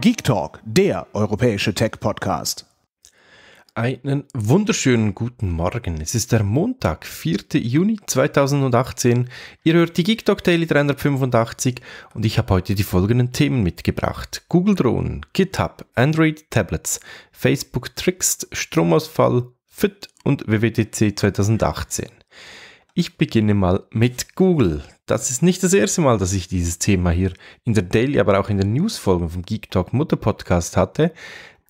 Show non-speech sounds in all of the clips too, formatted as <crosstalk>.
Geek Talk, der europäische Tech-Podcast. Einen wunderschönen guten Morgen. Es ist der Montag, 4. Juni 2018. Ihr hört die Geek Talk Daily 385 und ich habe heute die folgenden Themen mitgebracht. Google Drohnen, GitHub, Android Tablets, Facebook trickst, Stromausfall, FIT und WWDC 2018. Ich beginne mal mit Google. Das ist nicht das erste Mal, dass ich dieses Thema hier in der Daily, aber auch in den Newsfolgen vom Geek Talk Mutter Podcast hatte.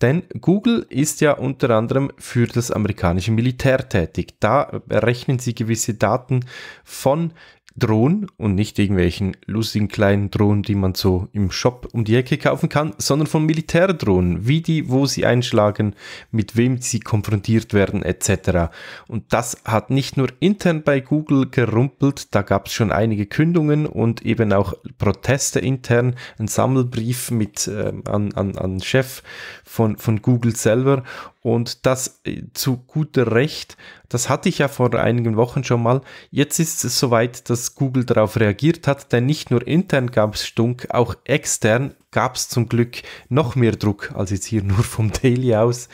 Denn Google ist ja unter anderem für das amerikanische Militär tätig. Da rechnen sie gewisse Daten von Drohnen und nicht irgendwelchen lustigen kleinen Drohnen, die man so im Shop um die Ecke kaufen kann, sondern von Militärdrohnen, wie die, wo sie einschlagen, mit wem sie konfrontiert werden etc. Und das hat nicht nur intern bei Google gerumpelt, da gab es schon einige Kündungen und eben auch Proteste intern, ein Sammelbrief mit äh, an, an, an Chef von, von Google selber und das äh, zu guter Recht, das hatte ich ja vor einigen Wochen schon mal. Jetzt ist es soweit, dass dass Google darauf reagiert hat, denn nicht nur intern gab es Stunk, auch extern gab es zum Glück noch mehr Druck als jetzt hier <laughs> nur vom Daily aus,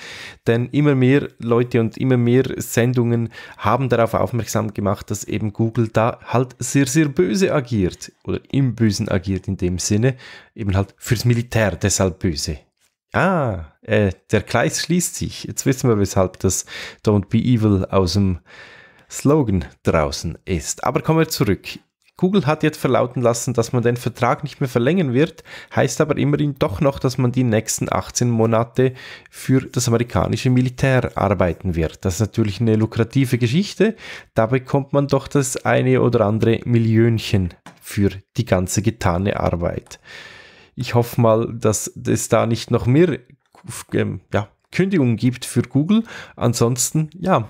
denn immer mehr Leute und immer mehr Sendungen haben darauf aufmerksam gemacht, dass eben Google da halt sehr, sehr böse agiert oder im Bösen agiert in dem Sinne, eben halt fürs Militär deshalb böse. Ah, äh, der Kreis schließt sich. Jetzt wissen wir, weshalb das Don't Be Evil aus dem Slogan draußen ist. Aber kommen wir zurück. Google hat jetzt verlauten lassen, dass man den Vertrag nicht mehr verlängern wird, heißt aber immerhin doch noch, dass man die nächsten 18 Monate für das amerikanische Militär arbeiten wird. Das ist natürlich eine lukrative Geschichte. Da bekommt man doch das eine oder andere Millionchen für die ganze getane Arbeit. Ich hoffe mal, dass es da nicht noch mehr ähm, ja, Kündigungen gibt für Google. Ansonsten, ja,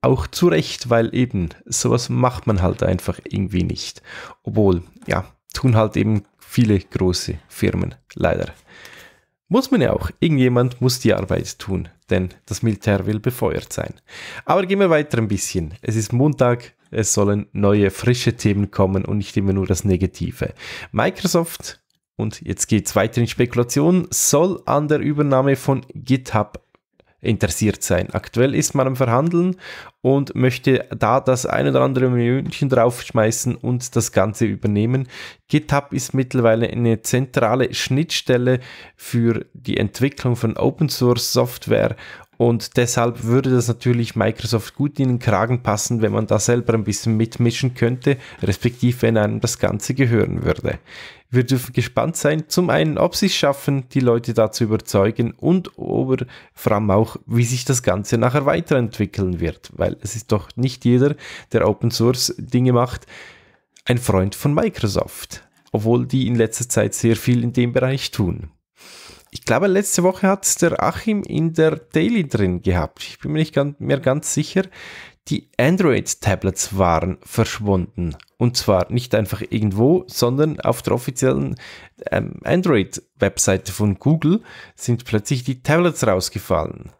auch zu Recht, weil eben sowas macht man halt einfach irgendwie nicht. Obwohl, ja, tun halt eben viele große Firmen, leider. Muss man ja auch. Irgendjemand muss die Arbeit tun, denn das Militär will befeuert sein. Aber gehen wir weiter ein bisschen. Es ist Montag, es sollen neue, frische Themen kommen und nicht immer nur das Negative. Microsoft, und jetzt geht es weiter in Spekulationen, soll an der Übernahme von GitHub interessiert sein. Aktuell ist man am Verhandeln und möchte da das ein oder andere Millionchen draufschmeißen und das Ganze übernehmen. GitHub ist mittlerweile eine zentrale Schnittstelle für die Entwicklung von Open Source Software und deshalb würde das natürlich Microsoft gut in den Kragen passen, wenn man da selber ein bisschen mitmischen könnte, respektive wenn einem das Ganze gehören würde. Wir dürfen gespannt sein, zum einen, ob sie es schaffen, die Leute da zu überzeugen und aber vor allem auch, wie sich das Ganze nachher weiterentwickeln wird, weil es ist doch nicht jeder, der Open Source Dinge macht, ein Freund von Microsoft, obwohl die in letzter Zeit sehr viel in dem Bereich tun ich glaube, letzte Woche hat es der Achim in der Daily drin gehabt. Ich bin mir nicht ganz, mehr ganz sicher. Die Android-Tablets waren verschwunden. Und zwar nicht einfach irgendwo, sondern auf der offiziellen ähm, Android-Webseite von Google sind plötzlich die Tablets rausgefallen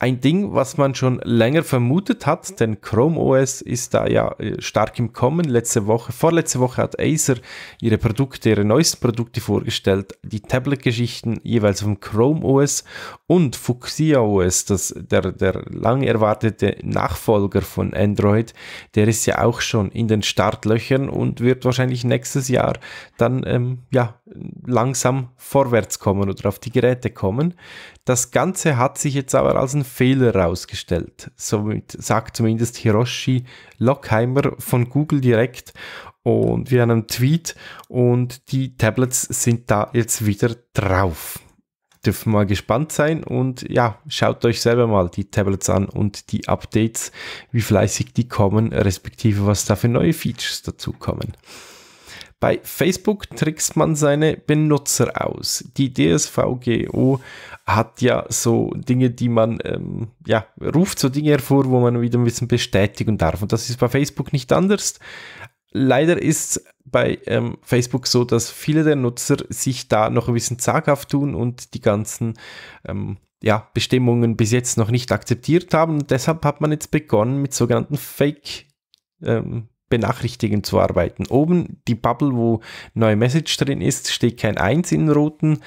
ein Ding, was man schon länger vermutet hat, denn Chrome OS ist da ja äh, stark im Kommen. Letzte Woche, vorletzte Woche hat Acer ihre Produkte, ihre neuesten Produkte vorgestellt, die Tablet-Geschichten jeweils vom Chrome OS und Fuchsia OS, das, der, der lang erwartete Nachfolger von Android, der ist ja auch schon in den Startlöchern und wird wahrscheinlich nächstes Jahr dann ähm, ja, langsam vorwärts kommen oder auf die Geräte kommen. Das Ganze hat sich jetzt aber als ein Fehler herausgestellt. Somit sagt zumindest Hiroshi Lockheimer von Google direkt und wie einem Tweet und die Tablets sind da jetzt wieder drauf. Dürfen mal gespannt sein und ja, schaut euch selber mal die Tablets an und die Updates, wie fleißig die kommen, respektive was da für neue Features dazu kommen. Bei Facebook trickst man seine Benutzer aus. Die DSVGO hat ja so Dinge, die man, ähm, ja, ruft so Dinge hervor, wo man wieder ein bisschen bestätigen darf. Und das ist bei Facebook nicht anders. Leider ist es bei ähm, Facebook so, dass viele der Nutzer sich da noch ein bisschen zaghaft tun und die ganzen ähm, ja, Bestimmungen bis jetzt noch nicht akzeptiert haben. Und deshalb hat man jetzt begonnen mit sogenannten Fake ähm, Benachrichtigen zu arbeiten. Oben die Bubble, wo neue Message drin ist, steht kein 1 in roten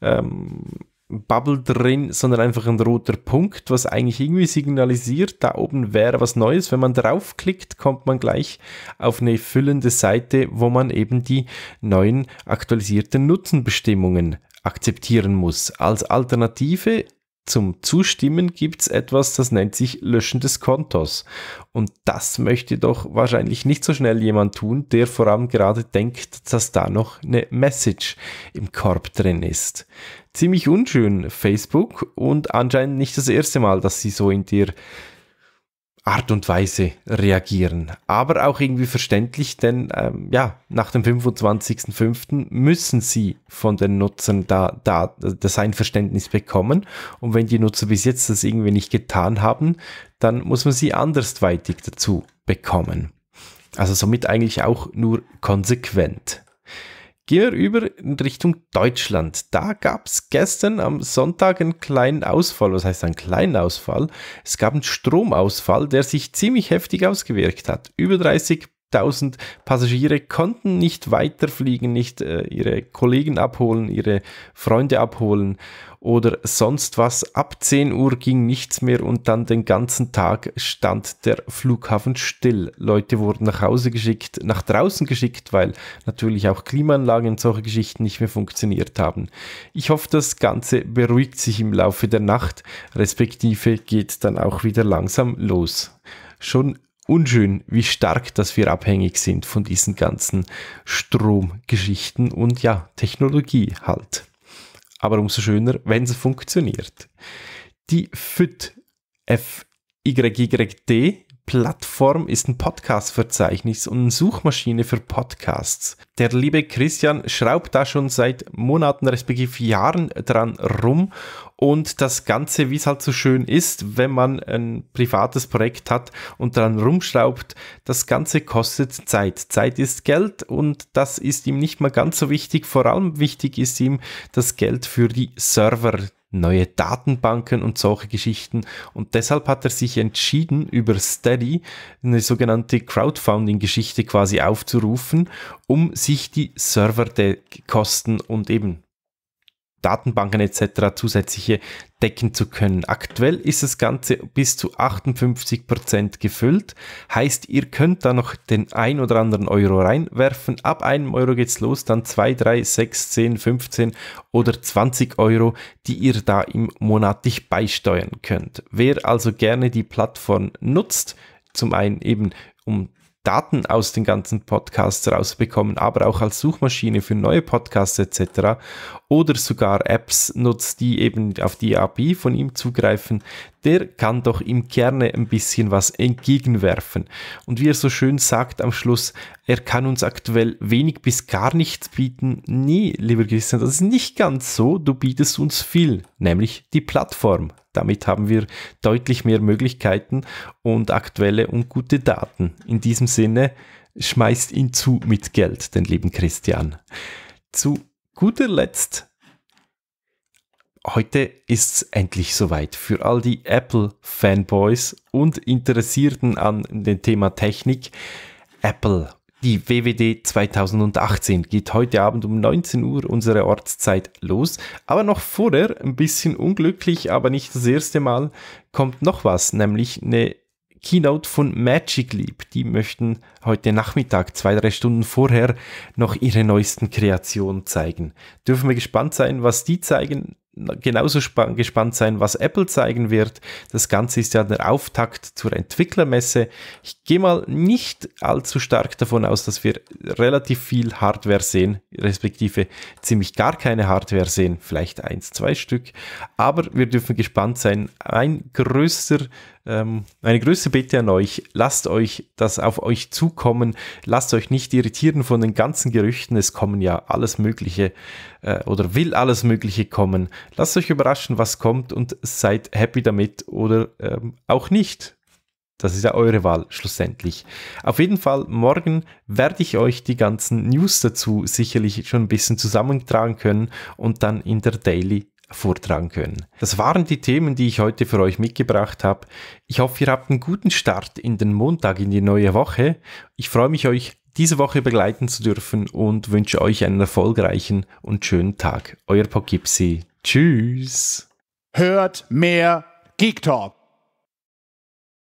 ähm, Bubble drin, sondern einfach ein roter Punkt, was eigentlich irgendwie signalisiert, da oben wäre was Neues. Wenn man draufklickt, kommt man gleich auf eine füllende Seite, wo man eben die neuen aktualisierten Nutzenbestimmungen akzeptieren muss. Als Alternative zum Zustimmen gibt's etwas, das nennt sich Löschen des Kontos. Und das möchte doch wahrscheinlich nicht so schnell jemand tun, der vor allem gerade denkt, dass da noch eine Message im Korb drin ist. Ziemlich unschön, Facebook, und anscheinend nicht das erste Mal, dass sie so in dir Art und Weise reagieren. Aber auch irgendwie verständlich, denn ähm, ja, nach dem 25.05. müssen sie von den Nutzern da, da das Einverständnis bekommen. Und wenn die Nutzer bis jetzt das irgendwie nicht getan haben, dann muss man sie andersweitig dazu bekommen. Also somit eigentlich auch nur konsequent. Gehen wir über in Richtung Deutschland. Da gab es gestern am Sonntag einen kleinen Ausfall. Was heißt ein kleinen Ausfall? Es gab einen Stromausfall, der sich ziemlich heftig ausgewirkt hat. Über 30 1000 Passagiere konnten nicht weiterfliegen, nicht äh, ihre Kollegen abholen, ihre Freunde abholen oder sonst was. Ab 10 Uhr ging nichts mehr und dann den ganzen Tag stand der Flughafen still. Leute wurden nach Hause geschickt, nach draußen geschickt, weil natürlich auch Klimaanlagen und solche Geschichten nicht mehr funktioniert haben. Ich hoffe, das Ganze beruhigt sich im Laufe der Nacht, respektive geht dann auch wieder langsam los. Schon unschön, wie stark, dass wir abhängig sind von diesen ganzen Stromgeschichten und ja, Technologie halt. Aber umso schöner, wenn sie funktioniert. Die FYT, FYYD, Plattform ist ein Podcast-Verzeichnis und eine Suchmaschine für Podcasts. Der liebe Christian schraubt da schon seit Monaten respektive Jahren dran rum und das Ganze, wie es halt so schön ist, wenn man ein privates Projekt hat und dran rumschraubt, das Ganze kostet Zeit. Zeit ist Geld und das ist ihm nicht mal ganz so wichtig. Vor allem wichtig ist ihm das Geld für die Server, neue Datenbanken und solche Geschichten. Und deshalb hat er sich entschieden, über Steady eine sogenannte Crowdfunding-Geschichte quasi aufzurufen, um sich die Serverkosten und eben Datenbanken etc. zusätzliche decken zu können. Aktuell ist das Ganze bis zu 58% gefüllt. Heißt, ihr könnt da noch den ein oder anderen Euro reinwerfen. Ab einem Euro geht's los, dann 2, 3, 6, 10, 15 oder 20 Euro, die ihr da im monatlich beisteuern könnt. Wer also gerne die Plattform nutzt, zum einen eben um Daten aus den ganzen Podcasts rausbekommen, aber auch als Suchmaschine für neue Podcasts etc. oder sogar Apps nutzt, die eben auf die API von ihm zugreifen, der kann doch im Kerne ein bisschen was entgegenwerfen. Und wie er so schön sagt am Schluss, er kann uns aktuell wenig bis gar nichts bieten. Nee, lieber Christian, das ist nicht ganz so. Du bietest uns viel, nämlich die Plattform. Damit haben wir deutlich mehr Möglichkeiten und aktuelle und gute Daten. In diesem Sinne, schmeißt ihn zu mit Geld, den lieben Christian. Zu guter Letzt Heute ist es endlich soweit. Für all die Apple-Fanboys und Interessierten an dem Thema Technik, Apple, die WWD 2018 geht heute Abend um 19 Uhr unsere Ortszeit los. Aber noch vorher, ein bisschen unglücklich, aber nicht das erste Mal, kommt noch was, nämlich eine Keynote von Magic Leap. Die möchten heute Nachmittag, zwei, drei Stunden vorher, noch ihre neuesten Kreationen zeigen. Dürfen wir gespannt sein, was die zeigen genauso gespannt sein, was Apple zeigen wird. Das Ganze ist ja der Auftakt zur Entwicklermesse. Ich gehe mal nicht allzu stark davon aus, dass wir relativ viel Hardware sehen, respektive ziemlich gar keine Hardware sehen, vielleicht eins, zwei Stück. Aber wir dürfen gespannt sein. Ein größter ähm, meine größte Bitte an euch, lasst euch das auf euch zukommen, lasst euch nicht irritieren von den ganzen Gerüchten, es kommen ja alles Mögliche äh, oder will alles Mögliche kommen. Lasst euch überraschen, was kommt und seid happy damit oder ähm, auch nicht. Das ist ja eure Wahl schlussendlich. Auf jeden Fall, morgen werde ich euch die ganzen News dazu sicherlich schon ein bisschen zusammentragen können und dann in der Daily vortragen können. Das waren die Themen, die ich heute für euch mitgebracht habe. Ich hoffe, ihr habt einen guten Start in den Montag, in die neue Woche. Ich freue mich, euch diese Woche begleiten zu dürfen und wünsche euch einen erfolgreichen und schönen Tag. Euer Pogipsi. Tschüss. Hört mehr Geek Talk.